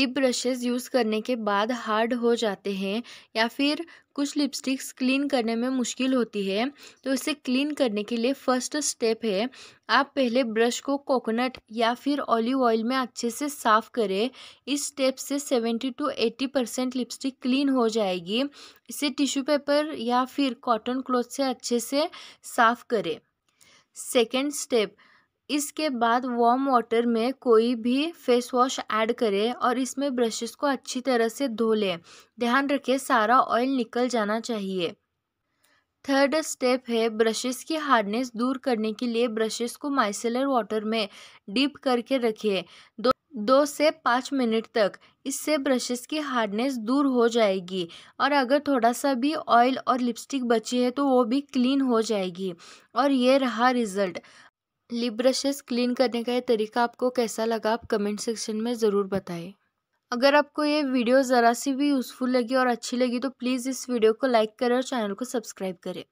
lip brushes use करने के बाद हार्ड हो जाते हैं या फिर कुछ लिपस्टिक्स क्लीन करने में मुश्किल होती है तो इसे क्लीन करने के लिए फर्स्ट स्टेप है आप पहले ब्रश को कोकोनट या फिर ऑलिव ऑयल में अच्छे से साफ़ करें इस स्टेप से seventy two eighty percent lipstick clean हो जाएगी इसे टिश्यू पेपर या फिर कॉटन क्लॉथ से अच्छे से साफ़ करें सेकेंड स्टेप इसके बाद वार्म वाटर में कोई भी फेस वॉश ऐड करें और इसमें ब्रशेस को अच्छी तरह से धो लें ध्यान रखें सारा ऑयल निकल जाना चाहिए थर्ड स्टेप है ब्रशेस की हार्डनेस दूर करने के लिए ब्रशेस को माइसेलर वाटर में डीप करके रखें दो दो से पाँच मिनट तक इससे ब्रशेस की हार्डनेस दूर हो जाएगी और अगर थोड़ा सा भी ऑयल और लिपस्टिक बची है तो वो भी क्लीन हो जाएगी और ये रहा रिज़ल्ट लिप ब्रशेस क्लीन करने का ये तरीका आपको कैसा लगा आप कमेंट सेक्शन में ज़रूर बताएं अगर आपको ये वीडियो ज़रा सी भी यूज़फुल लगी और अच्छी लगी तो प्लीज़ इस वीडियो को लाइक करें और चैनल को सब्सक्राइब करें